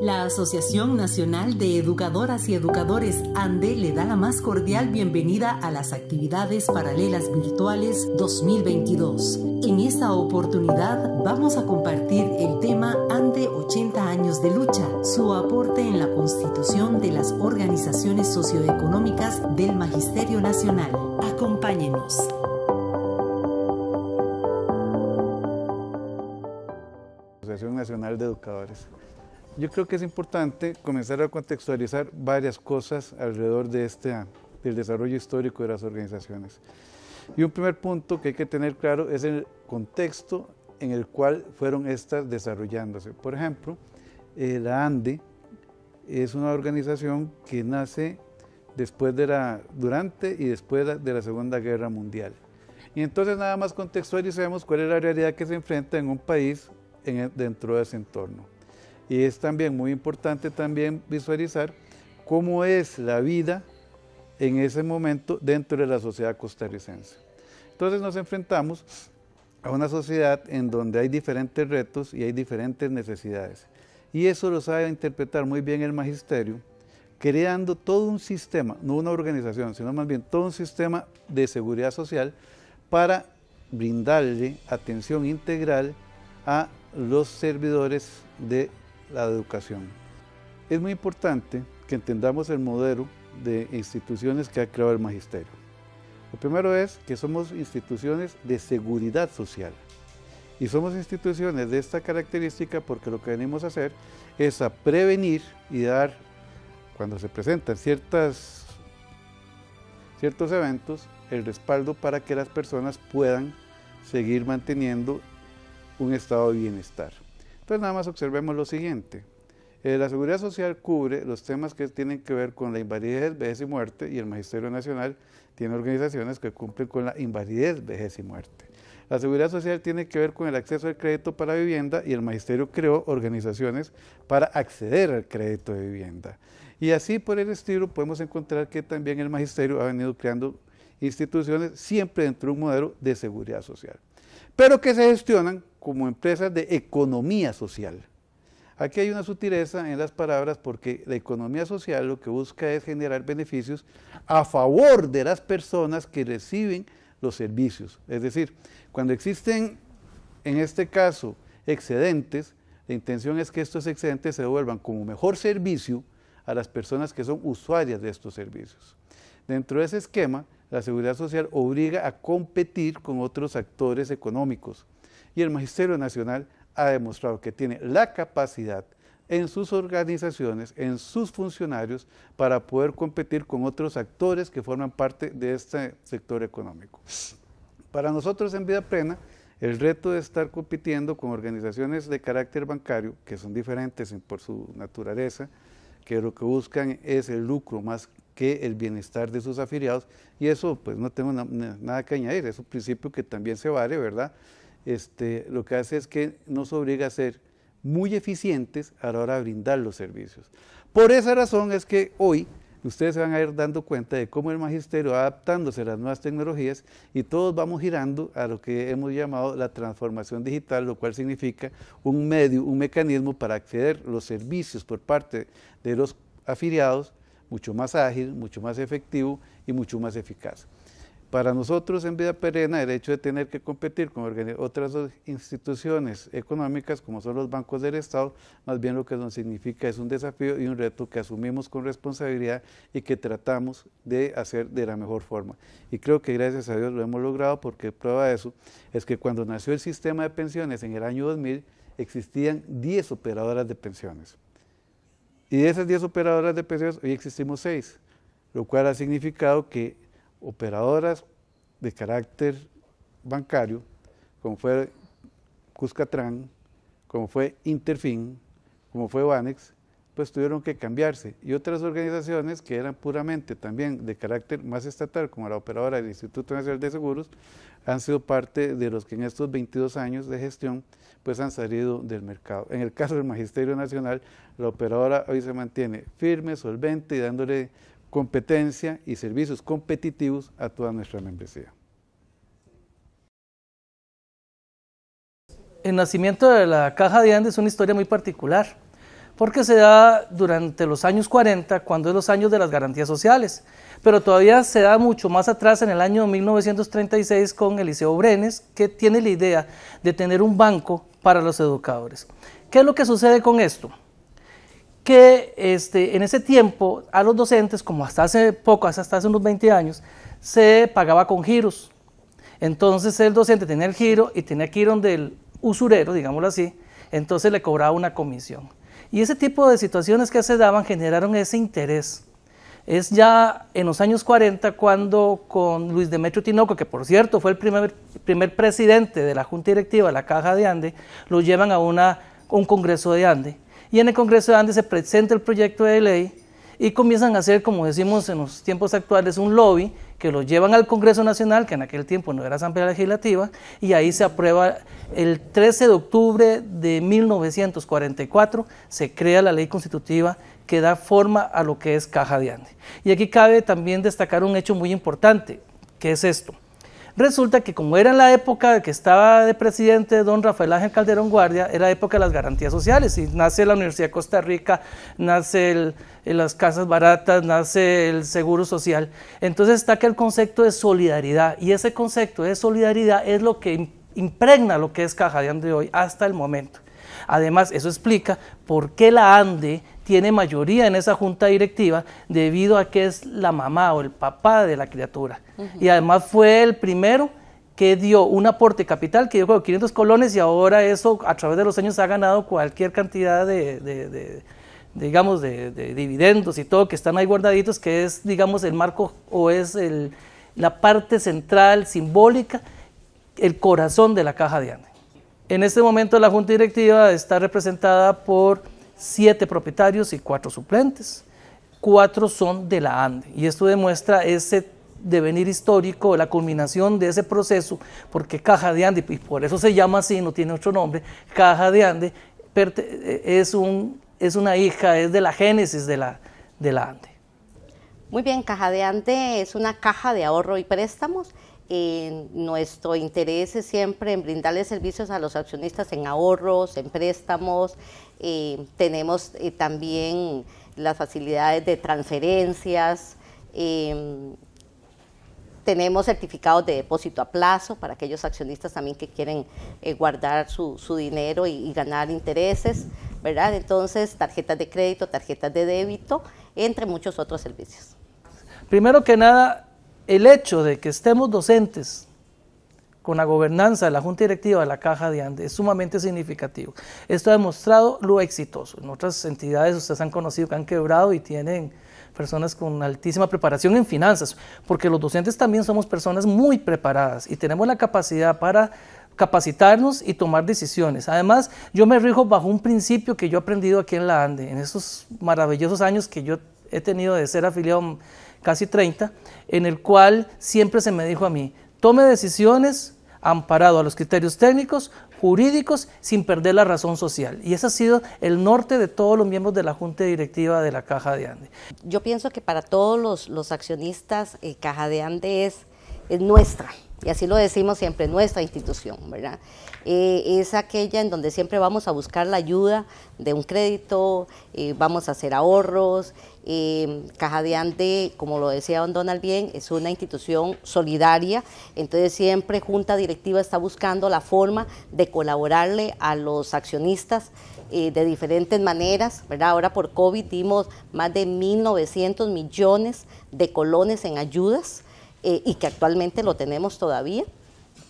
La Asociación Nacional de Educadoras y Educadores ANDE le da la más cordial bienvenida a las actividades paralelas virtuales 2022. En esta oportunidad vamos a compartir el tema ANDE 80 años de lucha, su aporte en la constitución de las organizaciones socioeconómicas del Magisterio Nacional. Acompáñenos. Asociación Nacional de Educadores yo creo que es importante comenzar a contextualizar varias cosas alrededor de este, del desarrollo histórico de las organizaciones. Y un primer punto que hay que tener claro es el contexto en el cual fueron estas desarrollándose. Por ejemplo, eh, la ANDE es una organización que nace después de la, durante y después de la, Segunda Guerra Mundial. Y entonces nada más contextualicemos cuál es la realidad que se enfrenta en un país en, dentro de ese entorno. Y es también muy importante también visualizar cómo es la vida en ese momento dentro de la sociedad costarricense. Entonces nos enfrentamos a una sociedad en donde hay diferentes retos y hay diferentes necesidades. Y eso lo sabe interpretar muy bien el magisterio, creando todo un sistema, no una organización, sino más bien todo un sistema de seguridad social para brindarle atención integral a los servidores de la educación. Es muy importante que entendamos el modelo de instituciones que ha creado el magisterio. Lo primero es que somos instituciones de seguridad social. Y somos instituciones de esta característica porque lo que venimos a hacer es a prevenir y dar, cuando se presentan ciertas, ciertos eventos, el respaldo para que las personas puedan seguir manteniendo un estado de bienestar. Entonces nada más observemos lo siguiente. Eh, la seguridad social cubre los temas que tienen que ver con la invalidez, vejez y muerte y el Magisterio Nacional tiene organizaciones que cumplen con la invalidez, vejez y muerte. La seguridad social tiene que ver con el acceso al crédito para vivienda y el Magisterio creó organizaciones para acceder al crédito de vivienda. Y así por el estilo podemos encontrar que también el Magisterio ha venido creando instituciones siempre dentro de un modelo de seguridad social pero que se gestionan como empresas de economía social. Aquí hay una sutileza en las palabras porque la economía social lo que busca es generar beneficios a favor de las personas que reciben los servicios. Es decir, cuando existen, en este caso, excedentes, la intención es que estos excedentes se devuelvan como mejor servicio a las personas que son usuarias de estos servicios. Dentro de ese esquema, la seguridad social obliga a competir con otros actores económicos y el Magisterio Nacional ha demostrado que tiene la capacidad en sus organizaciones, en sus funcionarios, para poder competir con otros actores que forman parte de este sector económico. Para nosotros en Vida Plena, el reto de estar compitiendo con organizaciones de carácter bancario, que son diferentes por su naturaleza, que lo que buscan es el lucro más que el bienestar de sus afiliados. Y eso, pues no tengo nada que añadir, es un principio que también se vale, ¿verdad? Este, lo que hace es que nos obliga a ser muy eficientes a la hora de brindar los servicios. Por esa razón es que hoy ustedes se van a ir dando cuenta de cómo el magisterio va adaptándose a las nuevas tecnologías y todos vamos girando a lo que hemos llamado la transformación digital, lo cual significa un medio, un mecanismo para acceder los servicios por parte de los afiliados mucho más ágil, mucho más efectivo y mucho más eficaz. Para nosotros en vida perena, el hecho de tener que competir con otras instituciones económicas, como son los bancos del Estado, más bien lo que nos significa es un desafío y un reto que asumimos con responsabilidad y que tratamos de hacer de la mejor forma. Y creo que gracias a Dios lo hemos logrado porque prueba de eso es que cuando nació el sistema de pensiones en el año 2000 existían 10 operadoras de pensiones. Y de esas 10 operadoras de PCBs, hoy existimos 6, lo cual ha significado que operadoras de carácter bancario, como fue Cuscatran, como fue Interfin, como fue Banex, pues tuvieron que cambiarse. Y otras organizaciones que eran puramente también de carácter más estatal, como la operadora del Instituto Nacional de Seguros, han sido parte de los que en estos 22 años de gestión pues han salido del mercado. En el caso del Magisterio Nacional, la operadora hoy se mantiene firme, solvente y dándole competencia y servicios competitivos a toda nuestra membresía. El nacimiento de la Caja de Andes es una historia muy particular porque se da durante los años 40, cuando es los años de las garantías sociales, pero todavía se da mucho más atrás en el año 1936 con Eliseo Brenes, que tiene la idea de tener un banco para los educadores. ¿Qué es lo que sucede con esto? Que este, en ese tiempo a los docentes, como hasta hace poco, hasta hace unos 20 años, se pagaba con giros. Entonces el docente tenía el giro y tenía que ir donde el usurero, digámoslo así, entonces le cobraba una comisión. Y ese tipo de situaciones que se daban generaron ese interés. Es ya en los años 40 cuando con Luis Demetrio Tinoco, que por cierto fue el primer, primer presidente de la Junta Directiva de la Caja de Ande, lo llevan a una, un Congreso de Ande. Y en el Congreso de Ande se presenta el proyecto de ley y comienzan a hacer, como decimos en los tiempos actuales, un lobby que lo llevan al Congreso Nacional, que en aquel tiempo no era Asamblea Legislativa, y ahí se aprueba el 13 de octubre de 1944, se crea la ley constitutiva que da forma a lo que es Caja de Ande. Y aquí cabe también destacar un hecho muy importante, que es esto. Resulta que como era en la época que estaba de presidente don Rafael Ángel Calderón Guardia, era época de las garantías sociales y nace la Universidad de Costa Rica, nace eh, las casas baratas, nace el seguro social. Entonces está que el concepto de solidaridad y ese concepto de solidaridad es lo que impregna lo que es Caja de Ande hoy hasta el momento. Además, eso explica por qué la ANDE tiene mayoría en esa junta directiva debido a que es la mamá o el papá de la criatura. Y además fue el primero que dio un aporte capital que dio 500 colones y ahora eso a través de los años ha ganado cualquier cantidad de, digamos, de, dividendos y todo que están ahí guardaditos, que es, digamos, el marco o es la parte central, simbólica, el corazón de la caja de Ande. En este momento la Junta Directiva está representada por siete propietarios y cuatro suplentes. Cuatro son de la ANDE. Y esto demuestra ese devenir histórico, la culminación de ese proceso, porque Caja de Ande, y por eso se llama así, no tiene otro nombre, Caja de Ande eh, es, un, es una hija, es de la génesis de la, de la ANDE. Muy bien, Caja de Ande es una caja de ahorro y préstamos nuestro interés es siempre en brindarle servicios a los accionistas en ahorros, en préstamos. Eh, tenemos eh, también las facilidades de transferencias. Eh, tenemos certificados de depósito a plazo para aquellos accionistas también que quieren guardar su, dinero y, y, ganar intereses, ¿verdad? Entonces, tarjetas de crédito, tarjetas de débito, entre muchos otros servicios. Primero que nada, el hecho de que estemos docentes con la gobernanza de la Junta Directiva de la Caja de Andes es sumamente significativo. Esto ha demostrado lo exitoso. En otras entidades ustedes han conocido que han quebrado y tienen personas con altísima preparación en finanzas, porque los docentes también somos personas muy preparadas y tenemos la capacidad para capacitarnos y tomar decisiones. Además, yo me rijo bajo un principio que yo he aprendido aquí en la ANDE, en esos maravillosos años que yo he tenido de ser afiliado casi 30, en el cual siempre se me dijo a mí, tome decisiones amparado a los criterios técnicos, jurídicos, sin perder la razón social. Y ese ha sido el norte de todos los miembros de la Junta Directiva de la Caja de Ande. Yo pienso que para todos los, accionistas, eh, Caja de Ande es, es nuestra, y así lo decimos siempre, nuestra institución, ¿verdad? Eh, es aquella en donde siempre vamos a buscar la ayuda de un crédito, eh, vamos a hacer ahorros. Eh, Caja de Ande, como lo decía don Donald bien, es una institución solidaria, entonces siempre Junta Directiva está buscando la forma de colaborarle a los accionistas de diferentes maneras, ¿verdad? Ahora por COVID dimos más de 1.900 millones de colones en ayudas eh, y que actualmente lo tenemos todavía.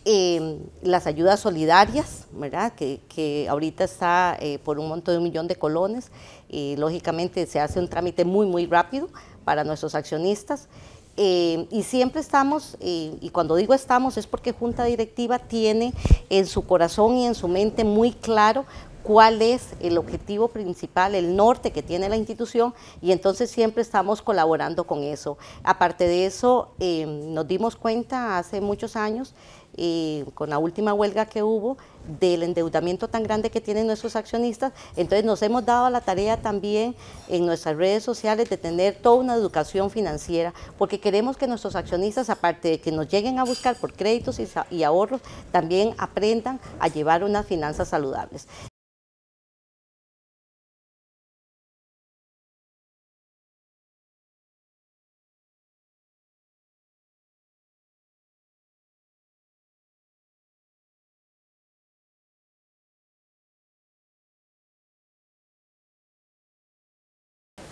Eh, las ayudas solidarias, ¿verdad? Que, ahorita está eh, por un monto de un millón de colones. lógicamente se hace un trámite muy, muy rápido para nuestros accionistas. y siempre estamos, y cuando digo estamos es porque Junta Directiva tiene en su corazón y en su mente muy claro cuál es el objetivo principal, el norte que tiene la institución y entonces siempre estamos colaborando con eso. Aparte de eso, em, nos dimos cuenta hace muchos años eh, con la última huelga que hubo, del endeudamiento tan grande que tienen nuestros accionistas. Entonces nos hemos dado la tarea también en nuestras redes sociales de tener toda una educación financiera, porque queremos que nuestros accionistas, aparte de que nos lleguen a buscar por créditos y ahorros, también aprendan a llevar unas finanzas saludables.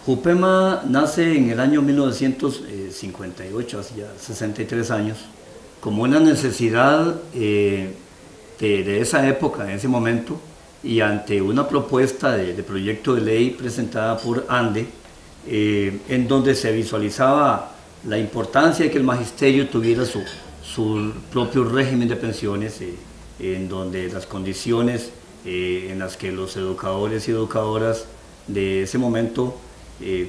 Jupema nace en el año 1958, hace ya 63 años, como una necesidad eh, de, esa época, de ese momento, y ante una propuesta de, proyecto de ley presentada por ANDE, eh, en donde se visualizaba la importancia de que el magisterio tuviera su, propio régimen de pensiones, eh, en donde las condiciones en las que los educadores y educadoras de ese momento eh,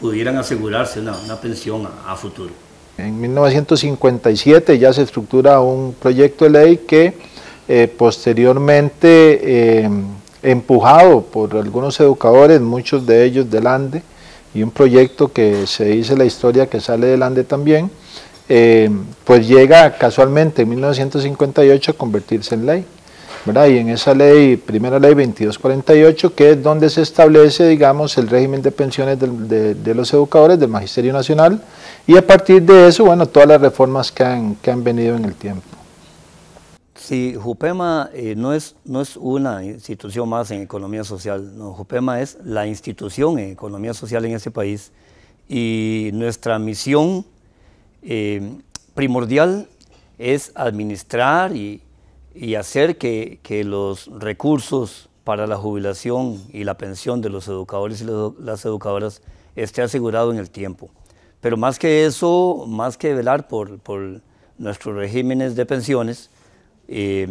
pudieran asegurarse una, pensión a, futuro. En 1957 ya se estructura un proyecto de ley que eh, posteriormente, eh, empujado por algunos educadores, muchos de ellos del ANDE, y un proyecto que se dice la historia que sale del ANDE también, pues llega casualmente en 1958 a convertirse en ley. Y en esa ley, primera ley 2248, que es donde se establece, digamos, el régimen de pensiones de, los educadores del Magisterio Nacional y a partir de eso, bueno, todas las reformas que han, que han venido en el tiempo. Sí, JUPEMA eh, no, es, no es una institución más en economía social, no, JUPEMA es la institución en economía social en ese país y nuestra misión eh, primordial es administrar y, y hacer que, los recursos para la jubilación y la pensión de los educadores y las educadoras esté asegurado en el tiempo. Pero más que eso, más que velar por, nuestros regímenes de pensiones, eh,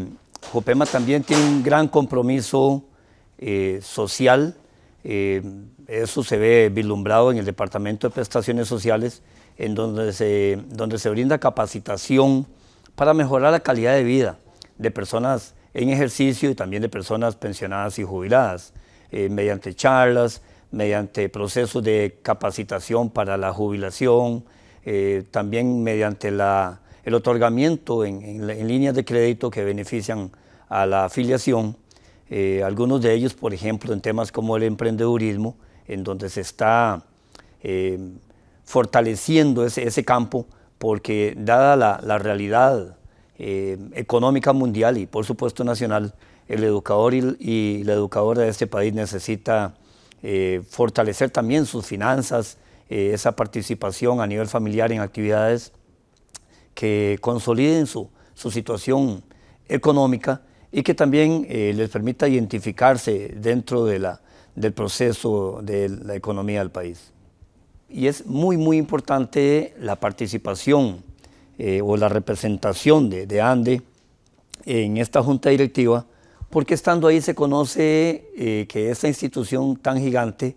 Jopema también tiene un gran compromiso eh, social. Eh, eso se ve vislumbrado en el Departamento de Prestaciones Sociales, en donde donde se brinda capacitación para mejorar la calidad de vida de personas en ejercicio y también de personas pensionadas y jubiladas, eh, mediante charlas, mediante procesos de capacitación para la jubilación, eh, también mediante la, el otorgamiento en, líneas de crédito que benefician a la afiliación. Eh, algunos de ellos, por ejemplo, en temas como el emprendedurismo, en donde se está fortaleciendo ese, campo, porque dada la, la realidad eh, económica mundial y por supuesto nacional, el educador y, la educadora de este país necesita eh, fortalecer también sus finanzas, eh, esa participación a nivel familiar en actividades que consoliden su, su situación económica y que también les permita identificarse dentro de la, del proceso de la economía del país. Y es muy, muy importante la participación eh, o la representación de, de, ANDE en esta junta directiva, porque estando ahí se conoce eh, que esta institución tan gigante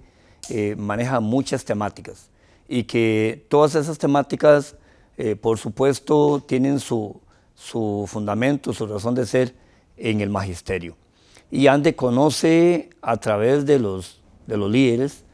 eh, maneja muchas temáticas y que todas esas temáticas, por supuesto, tienen su, su fundamento, su razón de ser en el magisterio. Y ANDE conoce a través de los, de los líderes,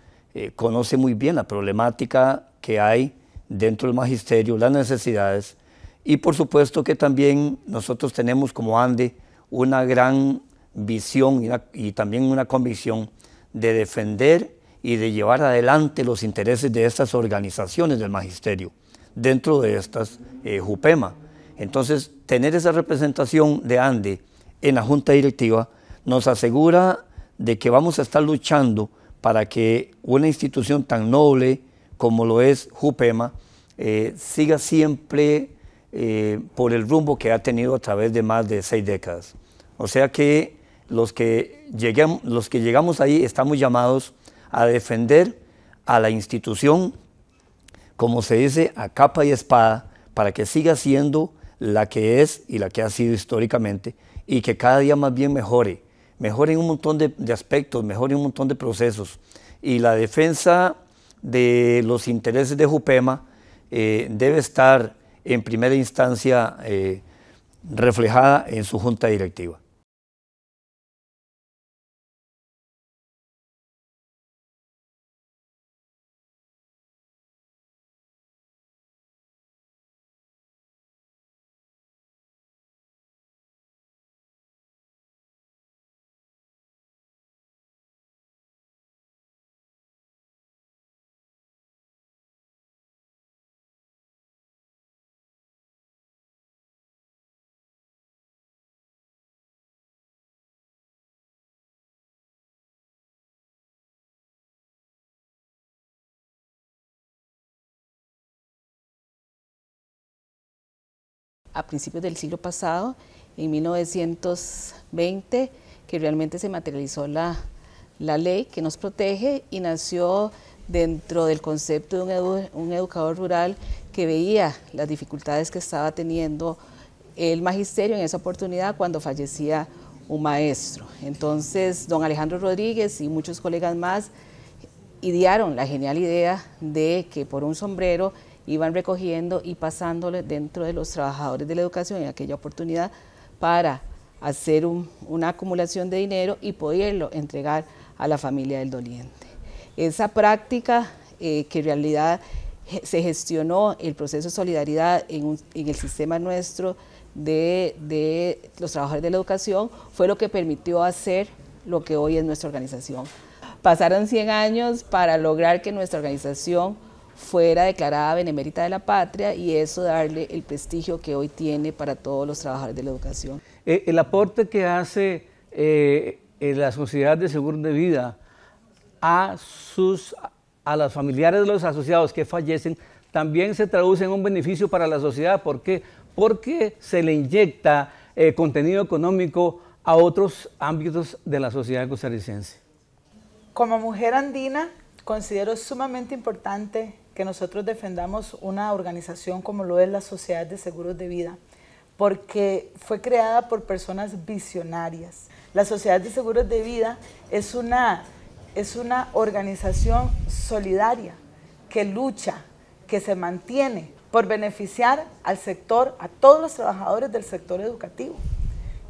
conoce muy bien la problemática que hay dentro del magisterio, las necesidades y por supuesto que también nosotros tenemos como ANDE una gran visión y, también una convicción de defender y de llevar adelante los intereses de estas organizaciones del magisterio dentro de estas eh, JUPEMA. Entonces, tener esa representación de ANDE en la junta directiva nos asegura de que vamos a estar luchando para que una institución tan noble como lo es Jupema, eh, siga siempre eh, por el rumbo que ha tenido a través de más de seis décadas. O sea que los que, los que llegamos ahí estamos llamados a defender a la institución, como se dice, a capa y espada, para que siga siendo la que es y la que ha sido históricamente, y que cada día más bien mejore, mejore en un montón de, de aspectos, mejore en un montón de procesos. Y la defensa de los intereses de Jupema eh, debe estar en primera instancia eh, reflejada en su junta directiva. a principios del siglo pasado, en 1920, que realmente se materializó la, ley que nos protege y nació dentro del concepto de un, un educador rural que veía las dificultades que estaba teniendo el magisterio en esa oportunidad cuando fallecía un maestro. Entonces, don Alejandro Rodríguez y muchos colegas más idearon la genial idea de que por un sombrero iban recogiendo y pasándole dentro de los trabajadores de la educación en aquella oportunidad para hacer una acumulación de dinero y poderlo entregar a la familia del doliente. Esa práctica eh, que en realidad se gestionó el proceso de solidaridad en, el sistema nuestro de, de, los trabajadores de la educación fue lo que permitió hacer lo que hoy es nuestra organización. Pasaron 100 años para lograr que nuestra organización fuera declarada benemérita de la patria y eso darle el prestigio que hoy tiene para todos los trabajadores de la educación. Eh, el aporte que hace eh, en la sociedad de seguro de vida a sus a los familiares de los asociados que fallecen también se traduce en un beneficio para la sociedad. ¿Por qué? Porque se le inyecta eh, contenido económico a otros ámbitos de la sociedad costarricense. Como mujer andina, considero sumamente importante que nosotros defendamos una organización como lo es la Sociedad de Seguros de Vida, porque fue creada por personas visionarias. La Sociedad de Seguros de Vida es una, es una organización solidaria que lucha, que se mantiene por beneficiar al sector, a todos los trabajadores del sector educativo.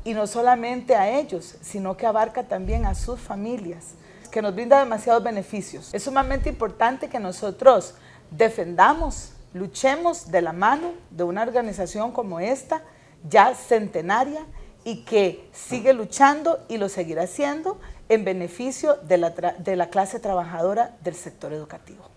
Y no solamente a ellos, sino que abarca también a sus familias, que nos brinda demasiados beneficios. Es sumamente importante que nosotros defendamos, luchemos de la mano de una organización como esta, ya centenaria, y que sigue luchando y lo seguirá haciendo en beneficio de la, de la clase trabajadora del sector educativo.